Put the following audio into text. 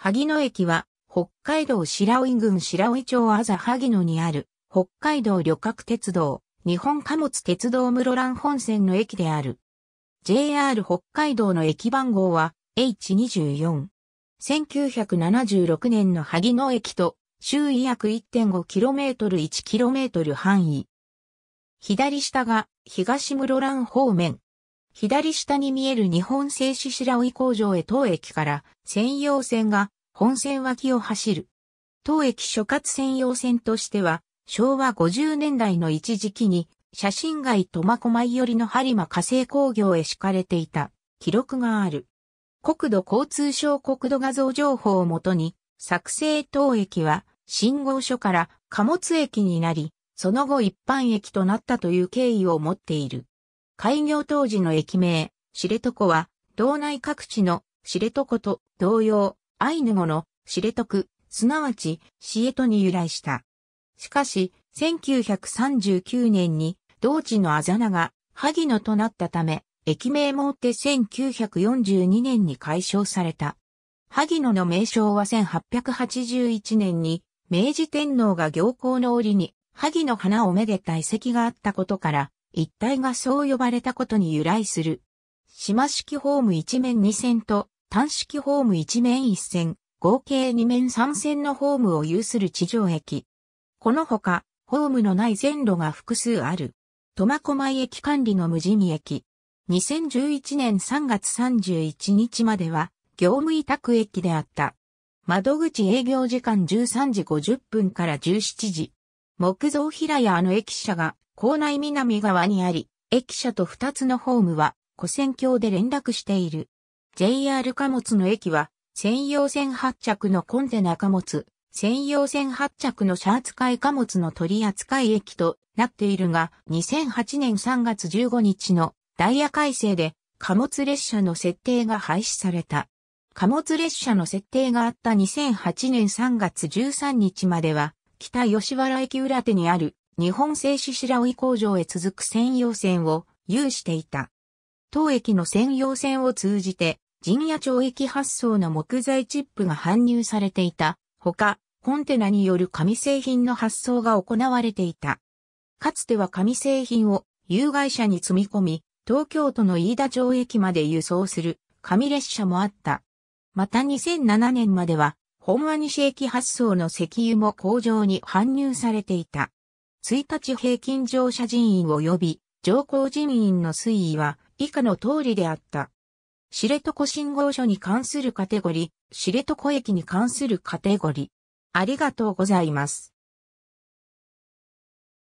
萩野駅は、北海道白老郡白老町あざ萩野にある、北海道旅客鉄道、日本貨物鉄道室蘭本線の駅である。JR 北海道の駅番号は H24。1976年の萩野駅と周囲約 1.5km1km 範囲。左下が東室蘭方面、左下に見える日本製紙白老工場へ当駅から専用線が本線脇を走る。当駅所轄専用線としては昭和50年代の一時期に写真街苫小牧寄りの播磨火星工業へ敷かれていた記録がある。国土交通省国土画像情報をもとに作成当駅は信号所から貨物駅になり、その後一般駅となったという経緯を持っている。開業当時の駅名、知床は、道内各地の知床と同様、アイヌ語の知床、すなわち、シエトに由来した。しかし、1939年に、同地のあざなが、萩野となったため、駅名もって1942年に解消された。萩野の名称は1881年に、明治天皇が行幸の折に、萩野花をめでた遺跡があったことから、一帯がそう呼ばれたことに由来する。島式ホーム一面二線と単式ホーム一面一線、合計二面三線のホームを有する地上駅。このほか、ホームのない全路が複数ある。苫小牧駅管理の無人駅。2011年3月31日までは、業務委託駅であった。窓口営業時間13時50分から17時。木造平屋の駅舎が校内南側にあり、駅舎と2つのホームは、古線橋で連絡している。JR 貨物の駅は、専用線発着のコンテナ貨物、専用線発着の車扱い貨物の取扱い駅となっているが、2008年3月15日のダイヤ改正で貨物列車の設定が廃止された。貨物列車の設定があった2008年3月13日までは、北吉原駅裏手にある日本製紙白老工場へ続く専用線を有していた。当駅の専用線を通じて、陣屋町駅発送の木材チップが搬入されていた。ほか、コンテナによる紙製品の発送が行われていた。かつては紙製品を有害者に積み込み、東京都の飯田町駅まで輸送する紙列車もあった。また2007年までは、本和西駅発送の石油も工場に搬入されていた。1日平均乗車人員及び乗降人員の推移は以下の通りであった。知床信号所に関するカテゴリ、知床駅に関するカテゴリ。ありがとうございます。